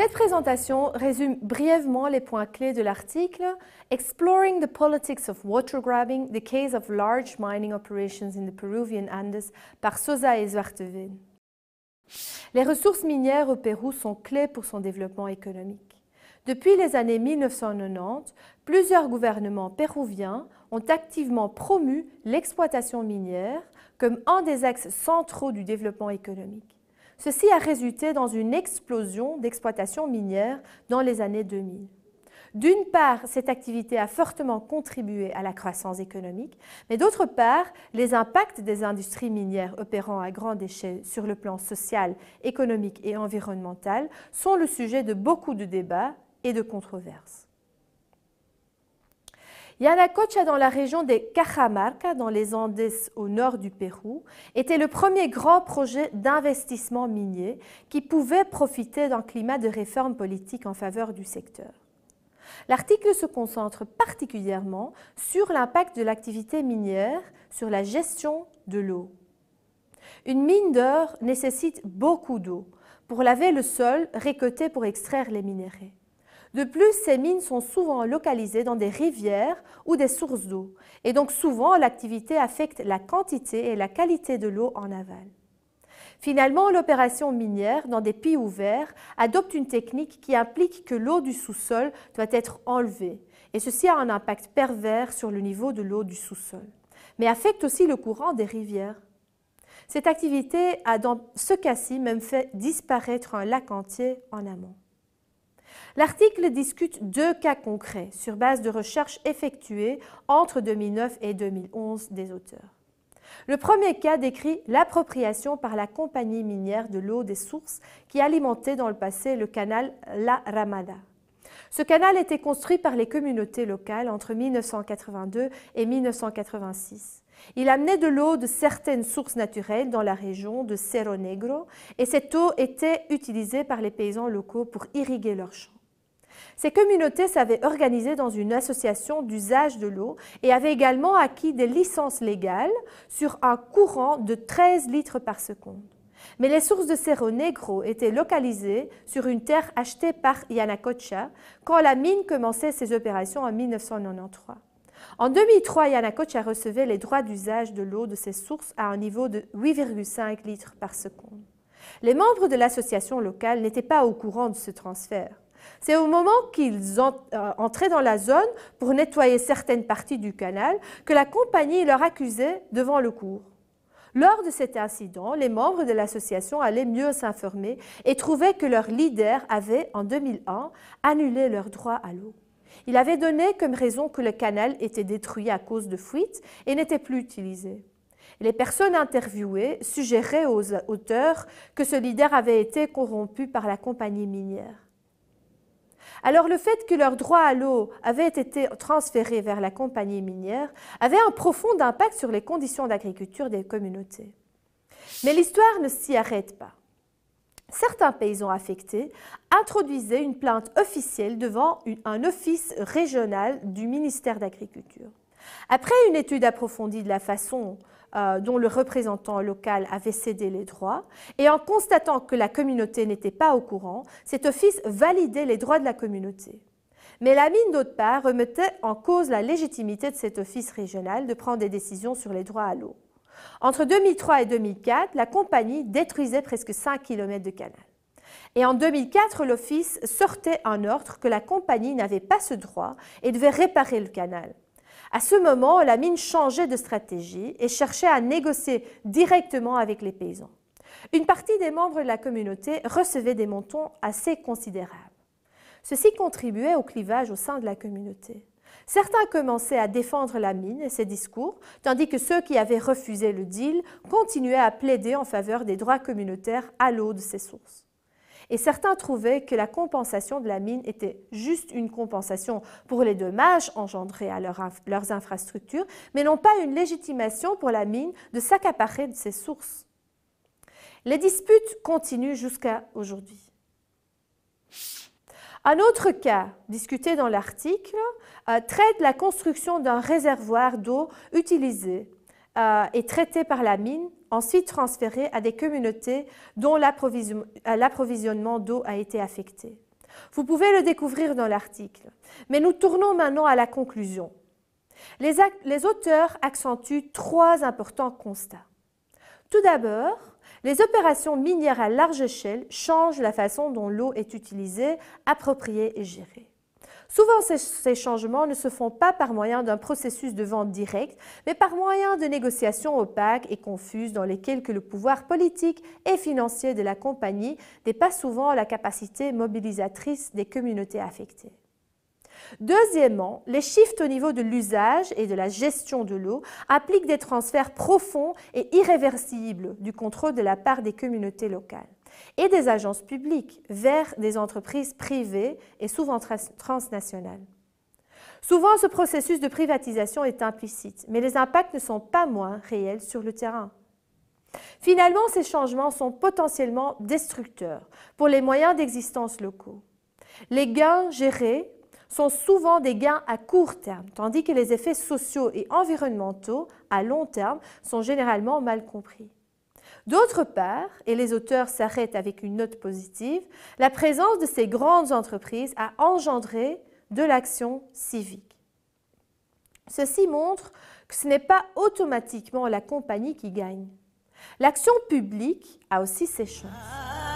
Cette présentation résume brièvement les points clés de l'article Exploring the Politics of Water Grabbing, the Case of Large Mining Operations in the Peruvian Andes par Sosa et Zwarteveen. Les ressources minières au Pérou sont clés pour son développement économique. Depuis les années 1990, plusieurs gouvernements péruviens ont activement promu l'exploitation minière comme un des axes centraux du développement économique. Ceci a résulté dans une explosion d'exploitation minière dans les années 2000. D'une part, cette activité a fortement contribué à la croissance économique, mais d'autre part, les impacts des industries minières opérant à grande échelle sur le plan social, économique et environnemental sont le sujet de beaucoup de débats et de controverses. Yanacocha, dans la région des Cajamarca, dans les Andes au nord du Pérou, était le premier grand projet d'investissement minier qui pouvait profiter d'un climat de réforme politique en faveur du secteur. L'article se concentre particulièrement sur l'impact de l'activité minière sur la gestion de l'eau. Une mine d'or nécessite beaucoup d'eau pour laver le sol récolté pour extraire les minéraux. De plus, ces mines sont souvent localisées dans des rivières ou des sources d'eau, et donc souvent l'activité affecte la quantité et la qualité de l'eau en aval. Finalement, l'opération minière dans des pays ouverts adopte une technique qui implique que l'eau du sous-sol doit être enlevée, et ceci a un impact pervers sur le niveau de l'eau du sous-sol, mais affecte aussi le courant des rivières. Cette activité a dans ce cas-ci même fait disparaître un lac entier en amont. L'article discute deux cas concrets sur base de recherches effectuées entre 2009 et 2011 des auteurs. Le premier cas décrit l'appropriation par la compagnie minière de l'eau des sources qui alimentait dans le passé le canal La Ramada. Ce canal était construit par les communautés locales entre 1982 et 1986. Il amenait de l'eau de certaines sources naturelles dans la région de Cerro Negro et cette eau était utilisée par les paysans locaux pour irriguer leurs champs. Ces communautés s'avaient organisées dans une association d'usage de l'eau et avaient également acquis des licences légales sur un courant de 13 litres par seconde. Mais les sources de Cerro Negro étaient localisées sur une terre achetée par Yanacocha quand la mine commençait ses opérations en 1993. En 2003, a recevait les droits d'usage de l'eau de ses sources à un niveau de 8,5 litres par seconde. Les membres de l'association locale n'étaient pas au courant de ce transfert. C'est au moment qu'ils euh, entraient dans la zone pour nettoyer certaines parties du canal que la compagnie leur accusait devant le cours. Lors de cet incident, les membres de l'association allaient mieux s'informer et trouvaient que leur leader avait, en 2001, annulé leurs droits à l'eau. Il avait donné comme raison que le canal était détruit à cause de fuites et n'était plus utilisé. Les personnes interviewées suggéraient aux auteurs que ce leader avait été corrompu par la compagnie minière. Alors le fait que leur droit à l'eau avait été transféré vers la compagnie minière avait un profond impact sur les conditions d'agriculture des communautés. Mais l'histoire ne s'y arrête pas certains paysans affectés introduisaient une plainte officielle devant un office régional du ministère d'Agriculture. Après une étude approfondie de la façon euh, dont le représentant local avait cédé les droits, et en constatant que la communauté n'était pas au courant, cet office validait les droits de la communauté. Mais la mine, d'autre part, remettait en cause la légitimité de cet office régional de prendre des décisions sur les droits à l'eau. Entre 2003 et 2004, la compagnie détruisait presque 5 km de canal. Et en 2004, l'Office sortait un ordre que la compagnie n'avait pas ce droit et devait réparer le canal. À ce moment, la mine changeait de stratégie et cherchait à négocier directement avec les paysans. Une partie des membres de la communauté recevait des montants assez considérables. Ceci contribuait au clivage au sein de la communauté. Certains commençaient à défendre la mine et ses discours, tandis que ceux qui avaient refusé le deal continuaient à plaider en faveur des droits communautaires à l'eau de ces sources. Et certains trouvaient que la compensation de la mine était juste une compensation pour les dommages engendrés à leurs infrastructures, mais non pas une légitimation pour la mine de s'accaparer de ses sources. Les disputes continuent jusqu'à aujourd'hui. Un autre cas discuté dans l'article euh, traite la construction d'un réservoir d'eau utilisé euh, et traité par la mine, ensuite transféré à des communautés dont euh, l'approvisionnement d'eau a été affecté. Vous pouvez le découvrir dans l'article. Mais nous tournons maintenant à la conclusion. les auteurs accentuent trois importants constats. Tout d'abord, les opérations minières à large échelle changent la façon dont l'eau est utilisée, appropriée et gérée. Souvent, ces, changements ne se font pas par moyen d'un processus de vente directe, mais par moyen de négociations opaques et confuses dans lesquelles le pouvoir politique et financier de la compagnie dépasse souvent la capacité mobilisatrice des communautés affectées. Deuxièmement, les shifts au niveau de l'usage et de la gestion de l'eau appliquent des transferts profonds et irréversibles du contrôle de la part des communautés locales et des agences publiques vers des entreprises privées et souvent transnationales. Souvent, ce processus de privatisation est implicite, mais les impacts ne sont pas moins réels sur le terrain. Finalement, ces changements sont potentiellement destructeurs pour les moyens d'existence locaux. Les gains gérés sont souvent des gains à court terme, tandis que les effets sociaux et environnementaux à long terme sont généralement mal compris. D'autre part, et les auteurs s'arrêtent avec une note positive, la présence de ces grandes entreprises a engendré de l'action civique. Ceci montre que ce n'est pas automatiquement la compagnie qui gagne. L'action publique a aussi ses chances.